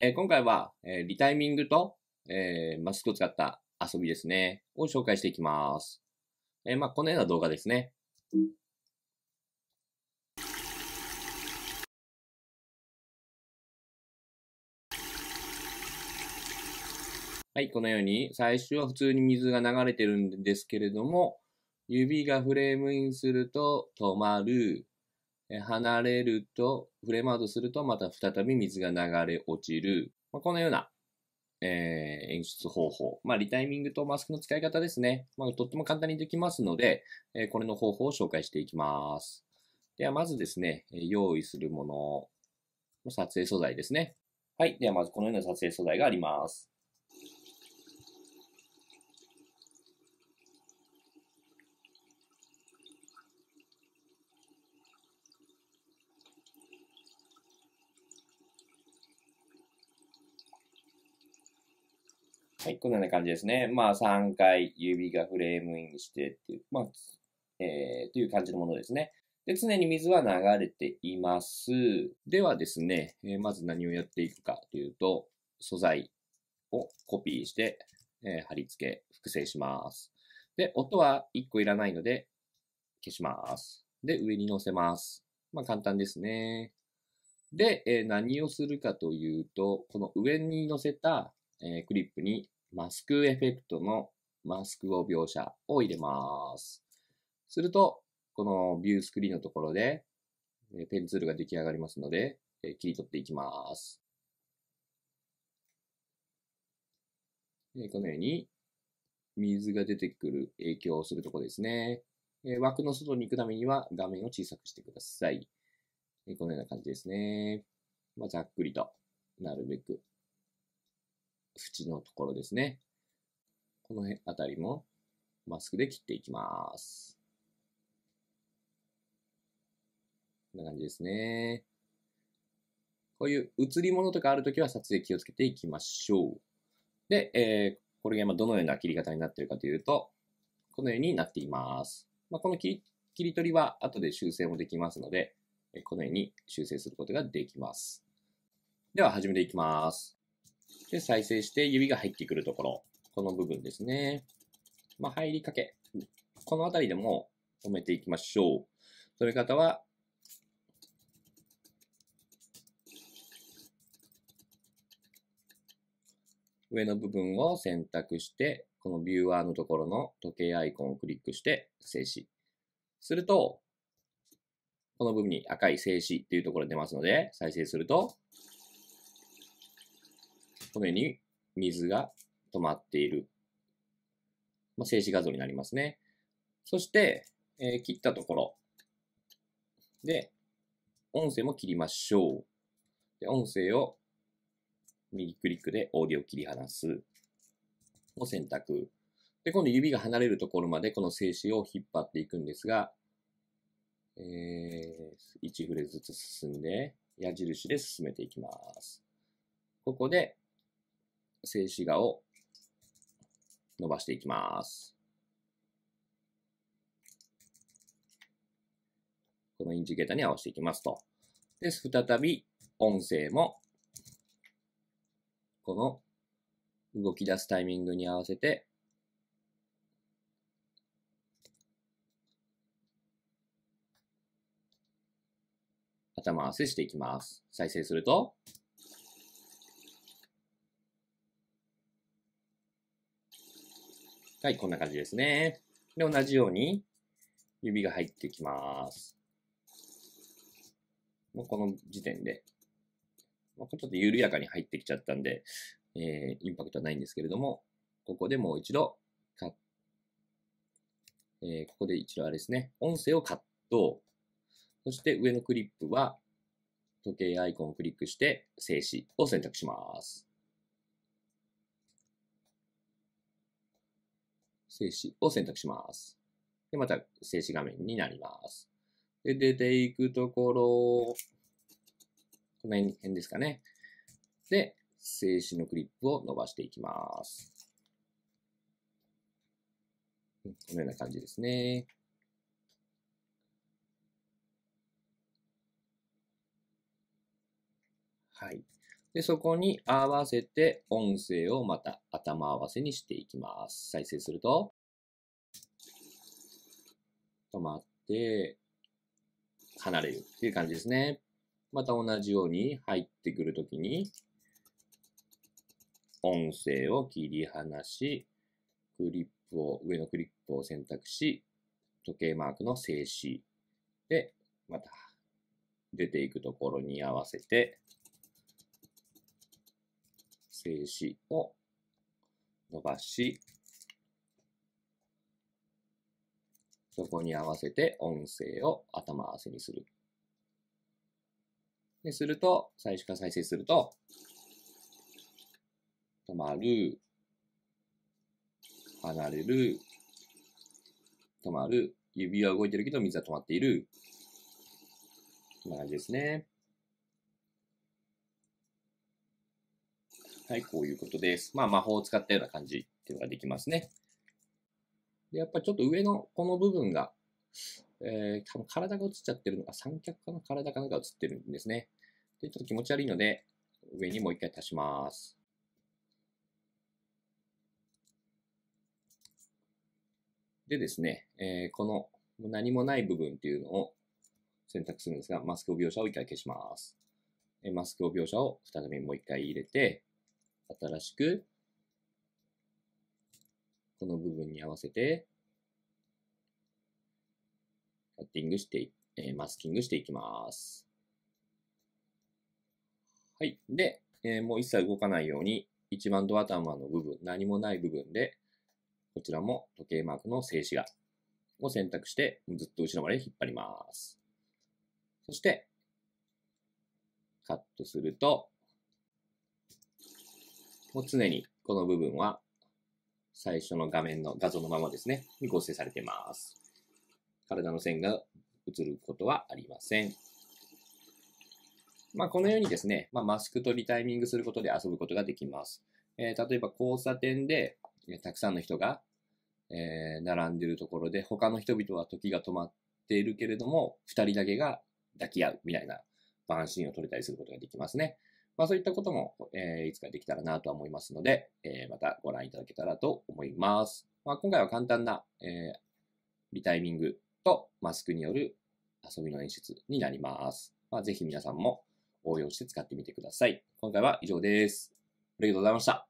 えー、今回は、えー、リタイミングと、えー、マスクを使った遊びですね、を紹介していきます。えまあ、このような動画ですね。はい、このように、最初は普通に水が流れてるんですけれども、指がフレームインすると止まる、離れるとフレームアウトするとまた再び水が流れ落ちる。まあ、このような、えー、演出方法。まあ、リタイミングとマスクの使い方ですね。まあ、とっても簡単にできますので、えー、これの方法を紹介していきます。では、まずですね、用意するもの、撮影素材ですね。はい。では、まずこのような撮影素材があります。はい、こんな感じですね。まあ、3回指がフレームインしてっていう、まあ、えー、という感じのものですね。で、常に水は流れています。ではですね、えー、まず何をやっていくかというと、素材をコピーして、えー、貼り付け、複製します。で、音は1個いらないので、消します。で、上に乗せます。まあ、簡単ですね。で、えー、何をするかというと、この上に乗せたえー、クリップにマスクエフェクトのマスクを描写を入れます。すると、このビュースクリーンのところで、えペンツールが出来上がりますので、え切り取っていきます。えこのように、水が出てくる影響をするところですね。え枠の外に行くためには画面を小さくしてください。えこのような感じですね。まあ、ざっくりとなるべく縁のところですね。この辺あたりもマスクで切っていきます。こんな感じですね。こういう映り物とかあるときは撮影気をつけていきましょう。で、えー、これが今どのような切り方になっているかというと、このようになっています。まあ、この切り切り取りは後で修正もできますので、このように修正することができます。では始めていきます。で、再生して指が入ってくるところ。この部分ですね。まあ、入りかけ。このあたりでも止めていきましょう。取れ方は、上の部分を選択して、このビューアーのところの時計アイコンをクリックして静止。すると、この部分に赤い静止っていうところ出ますので、再生すると、このように水が止まっている。まあ、静止画像になりますね。そして、えー、切ったところ。で、音声も切りましょう。で音声を右クリックでオーディオ切り離すを選択。で、今度指が離れるところまでこの静止を引っ張っていくんですが、えー、1フレーズずつ進んで、矢印で進めていきます。ここで静止画を伸ばしていきます。このインジケーターに合わせていきますと。で、再び音声も、この動き出すタイミングに合わせて、頭合わせしていきます。再生すると、はい、こんな感じですね。で、同じように指が入ってきます。もうこの時点で、まちょっと緩やかに入ってきちゃったんで、えー、インパクトはないんですけれども、ここでもう一度、カッえー、ここで一度あれですね、音声をカット。そして上のクリップは、時計アイコンをクリックして、静止を選択します。静止を選択します。で、また静止画面になります。で、出ていくところ、この辺ですかね。で、静止のクリップを伸ばしていきます。このような感じですね。はい。で、そこに合わせて音声をまた頭合わせにしていきます。再生すると、止まって、離れるっていう感じですね。また同じように入ってくるときに、音声を切り離し、クリップを、上のクリップを選択し、時計マークの静止で、また出ていくところに合わせて静止を伸ばし、そこに合わせて音声を頭合わせにする。ですると、最初から再生すると、止まる、離れる、止まる、指は動いてるけど水は止まっている。こんな感じですね。はい、こういうことです。まあ、魔法を使ったような感じっていうのができますね。で、やっぱちょっと上のこの部分が、えー、多分体が映っちゃってるのが三脚かな体かなが映ってるんですね。で、ちょっと気持ち悪いので、上にもう一回足します。でですね、えー、この何もない部分っていうのを選択するんですが、マスクを描写を一回消します。マスクを描写を再びもう一回入れて、新しく、この部分に合わせて、カッティングして、えー、マスキングしていきます。はい。で、えー、もう一切動かないように、一番ドア頭の部分、何もない部分で、こちらも時計マークの静止画を選択して、ずっと後ろまで引っ張ります。そして、カットすると、もう常にこの部分は最初の画面の画像のままですね、に合成されています。体の線が映ることはありません。まあ、このようにですね、まあ、マスク取りタイミングすることで遊ぶことができます。えー、例えば交差点で、えたくさんの人が、えー、並んでいるところで、他の人々は時が止まっているけれども、2人だけが抱き合うみたいな、ーンを取れたりすることができますね。まあそういったことも、えー、いつかできたらなとは思いますので、えー、またご覧いただけたらと思います。まあ今回は簡単な、えー、リタイミングとマスクによる遊びの演出になります。まあぜひ皆さんも応用して使ってみてください。今回は以上です。ありがとうございました。